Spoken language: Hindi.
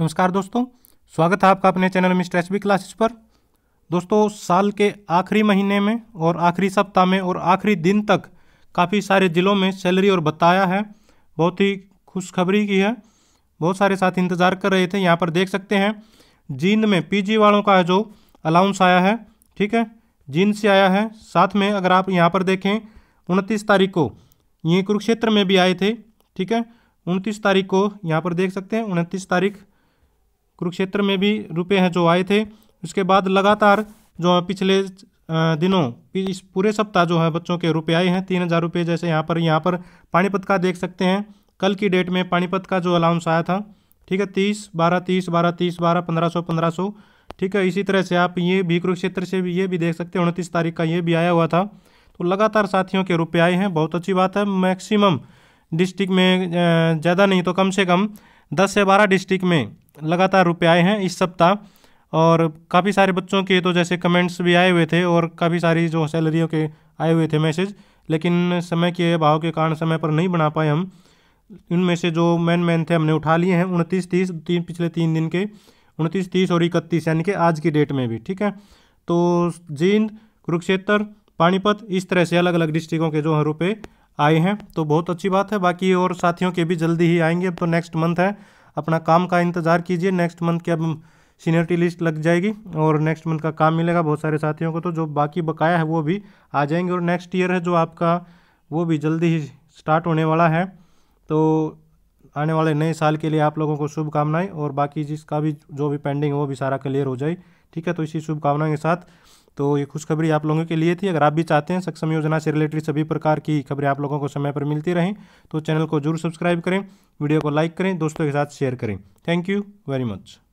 नमस्कार दोस्तों स्वागत है आपका अपने चैनल मिस्टर एस क्लासेस पर दोस्तों साल के आखिरी महीने में और आखिरी सप्ताह में और आखिरी दिन तक काफ़ी सारे ज़िलों में सैलरी और बताया है बहुत ही खुशखबरी की है बहुत सारे साथ इंतज़ार कर रहे थे यहाँ पर देख सकते हैं जींद में पी वालों का जो अलाउंस आया है ठीक है जींद से आया है साथ में अगर आप यहाँ पर देखें उनतीस तारीख को ये कुरुक्षेत्र में भी आए थे ठीक है उनतीस तारीख को यहाँ पर देख सकते हैं उनतीस तारीख कुरुक्षेत्र में भी रुपये हैं जो आए थे उसके बाद लगातार जो पिछले दिनों इस पूरे सप्ताह जो है बच्चों के रुपये आए हैं तीन हज़ार रुपये जैसे यहाँ पर यहाँ पर पानीपत का देख सकते हैं कल की डेट में पानीपत का जो अलाउंस आया था ठीक है तीस बारह तीस बारह तीस बारह पंद्रह सौ पंद्रह सौ ठीक है इसी तरह से आप ये भी कुरुक्षेत्र से भी ये भी देख सकते हैं उनतीस तारीख का ये भी आया हुआ था तो लगातार साथियों के रुपये आए हैं बहुत अच्छी बात है मैक्सिमम डिस्ट्रिक्ट में ज़्यादा नहीं तो कम से कम दस से बारह डिस्ट्रिक्ट में लगातार रुपए आए हैं इस सप्ताह और काफ़ी सारे बच्चों के तो जैसे कमेंट्स भी आए हुए थे और काफ़ी सारी जो सैलरियों के आए हुए थे मैसेज लेकिन समय के अभाव के कारण समय पर नहीं बना पाए हम उनमें से जो मैन मैन थे हमने उठा लिए हैं उनतीस तीस तीन पिछले तीन दिन के उनतीस तीस और इकतीस यानी कि आज की डेट में भी ठीक है तो जींद कुरुक्षेत्र पानीपत इस तरह से अलग अलग डिस्ट्रिक्टों के जो हैं रुपये आए हैं तो बहुत अच्छी बात है बाकी और साथियों के भी जल्दी ही आएंगे अब तो नेक्स्ट मंथ है अपना काम का इंतज़ार कीजिए नेक्स्ट मंथ की अब सीनियरिटी लिस्ट लग जाएगी और नेक्स्ट मंथ का काम मिलेगा बहुत सारे साथियों को तो जो बाकी बकाया है वो भी आ जाएंगे और नेक्स्ट ईयर है जो आपका वो भी जल्दी ही स्टार्ट होने वाला है तो आने वाले नए साल के लिए आप लोगों को शुभकामनाएं और बाकी जिसका भी जो भी पेंडिंग है वो भी सारा क्लियर हो जाए ठीक है तो इसी शुभकामनाओं के साथ तो ये खुशखबरी आप लोगों के लिए थी अगर आप भी चाहते हैं सक्षम योजना से रिलेटेड सभी प्रकार की खबरें आप लोगों को समय पर मिलती रहें तो चैनल को जरूर सब्सक्राइब करें वीडियो को लाइक करें दोस्तों के साथ शेयर करें थैंक यू वेरी मच